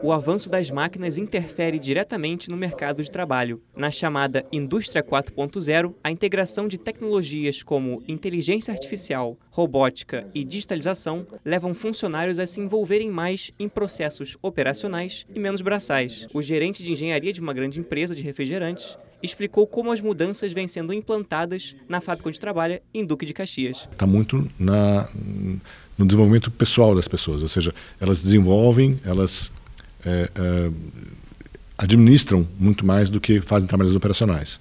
o avanço das máquinas interfere diretamente no mercado de trabalho. Na chamada Indústria 4.0, a integração de tecnologias como inteligência artificial, robótica e digitalização levam funcionários a se envolverem mais em processos operacionais e menos braçais. O gerente de engenharia de uma grande empresa de refrigerantes explicou como as mudanças vêm sendo implantadas na fábrica onde trabalha, em Duque de Caxias. Está muito na, no desenvolvimento pessoal das pessoas, ou seja, elas desenvolvem, elas é, é, administram muito mais do que fazem trabalhos operacionais.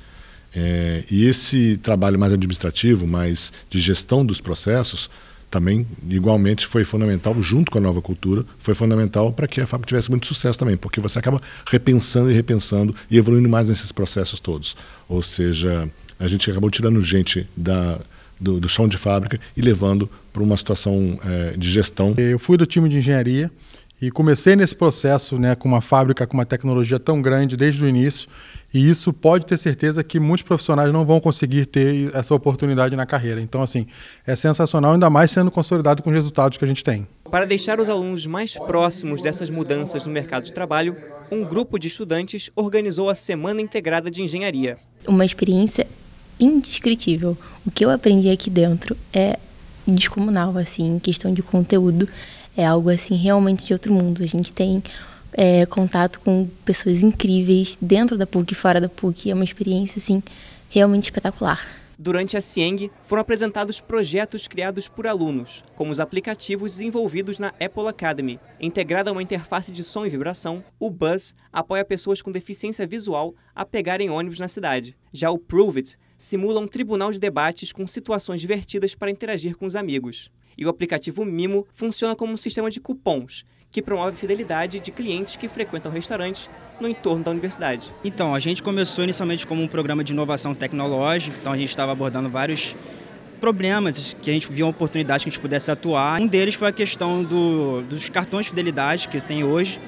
É, e esse trabalho mais administrativo, mais de gestão dos processos, também igualmente foi fundamental junto com a nova cultura, foi fundamental para que a fábrica tivesse muito sucesso também, porque você acaba repensando e repensando e evoluindo mais nesses processos todos. Ou seja, a gente acabou tirando gente da do, do chão de fábrica e levando para uma situação é, de gestão. Eu fui do time de engenharia e comecei nesse processo, né, com uma fábrica, com uma tecnologia tão grande desde o início, e isso pode ter certeza que muitos profissionais não vão conseguir ter essa oportunidade na carreira. Então, assim, é sensacional, ainda mais sendo consolidado com os resultados que a gente tem. Para deixar os alunos mais próximos dessas mudanças no mercado de trabalho, um grupo de estudantes organizou a Semana Integrada de Engenharia. Uma experiência indescritível. O que eu aprendi aqui dentro é descomunal, assim, em questão de conteúdo. É algo assim realmente de outro mundo. A gente tem é, contato com pessoas incríveis dentro da PUC e fora da PUC. É uma experiência assim realmente espetacular. Durante a Cieng foram apresentados projetos criados por alunos, como os aplicativos desenvolvidos na Apple Academy. Integrada a uma interface de som e vibração, o Buzz apoia pessoas com deficiência visual a pegarem ônibus na cidade. Já o Prove It simula um tribunal de debates com situações divertidas para interagir com os amigos. E o aplicativo Mimo funciona como um sistema de cupons que promove a fidelidade de clientes que frequentam restaurantes no entorno da universidade. Então, a gente começou inicialmente como um programa de inovação tecnológica, então a gente estava abordando vários problemas que a gente via uma oportunidade que a gente pudesse atuar. Um deles foi a questão do, dos cartões de fidelidade que tem hoje,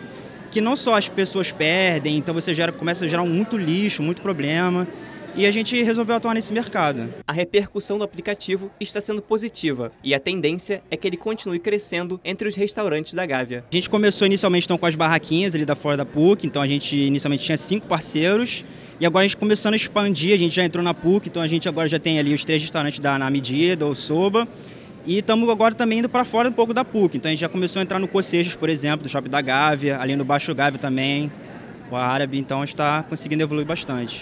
que não só as pessoas perdem, então você gera, começa a gerar muito lixo, muito problema e a gente resolveu atuar nesse mercado. A repercussão do aplicativo está sendo positiva e a tendência é que ele continue crescendo entre os restaurantes da Gávea. A gente começou inicialmente então, com as barraquinhas ali da fora da PUC, então a gente inicialmente tinha cinco parceiros e agora a gente começando a expandir, a gente já entrou na PUC, então a gente agora já tem ali os três restaurantes da Medida do Soba. E estamos agora também indo para fora um pouco da PUC. Então a gente já começou a entrar no Cocejos, por exemplo, do Shopping da Gávea, ali no Baixo Gávea também, o árabe. Então a gente está conseguindo evoluir bastante.